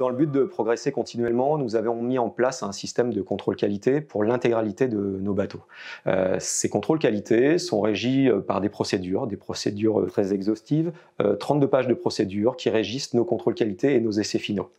Dans le but de progresser continuellement, nous avons mis en place un système de contrôle qualité pour l'intégralité de nos bateaux. Euh, ces contrôles qualité sont régis euh, par des procédures, des procédures euh, très exhaustives, 32 pages de procédures qui régissent nos contrôles qualité et nos essais finaux.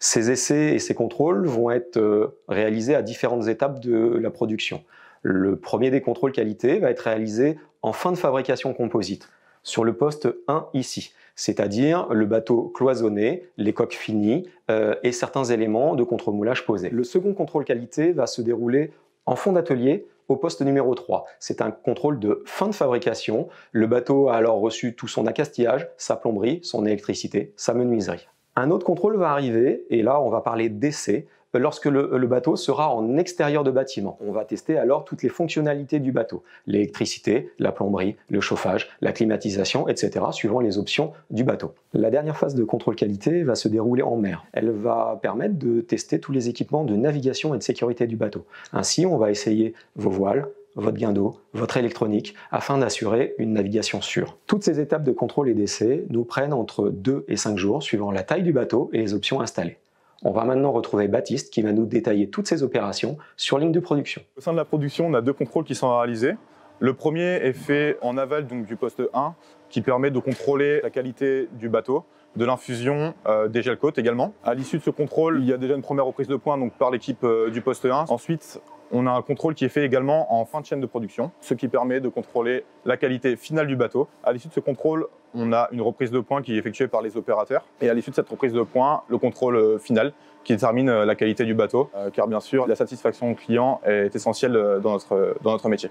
Ces essais et ces contrôles vont être réalisés à différentes étapes de la production. Le premier des contrôles qualité va être réalisé en fin de fabrication composite sur le poste 1 ici, c'est-à-dire le bateau cloisonné, les coques finies euh, et certains éléments de contre-moulage posés. Le second contrôle qualité va se dérouler en fond d'atelier, au poste numéro 3. C'est un contrôle de fin de fabrication. Le bateau a alors reçu tout son accastillage, sa plomberie, son électricité, sa menuiserie. Un autre contrôle va arriver, et là on va parler d'essai, euh, lorsque le, bateau sera en extérieur de bâtiment. On va tester alors toutes les fonctionnalités du bateau, l'électricité, la plomberie, le chauffage, la climatisation, etc., suivant les options du bateau. La dernière phase de contrôle qualité va se dérouler en mer. Elle va permettre de tester tous les équipements de navigation et de sécurité du bateau. Ainsi, on va essayer vos voiles, votre gain d'eau, votre électronique, afin d'assurer une navigation sûre. Toutes ces étapes de contrôle et d'essai nous prennent entre 2 et 5 jours, suivant la taille du bateau et les options installées. On va maintenant retrouver Baptiste qui va nous détailler toutes ces opérations sur ligne de production. Au sein de la production, on a deux contrôles qui sont réalisés. Le premier est fait en aval donc, du poste 1, qui permet de contrôler la qualité du bateau, de l'infusion euh, des gel également. À l'issue de ce contrôle, il y a déjà une première reprise de points donc, par l'équipe euh, du poste 1. Ensuite, on a un contrôle qui est fait également en fin de chaîne de production, ce qui permet de contrôler la qualité finale du bateau. À l'issue de ce contrôle, on a une reprise de points qui est effectuée par les opérateurs. Et à l'issue de cette reprise de points, le contrôle euh, final qui détermine euh, la qualité du bateau, euh, car bien sûr, la satisfaction client est essentielle dans notre, dans notre métier.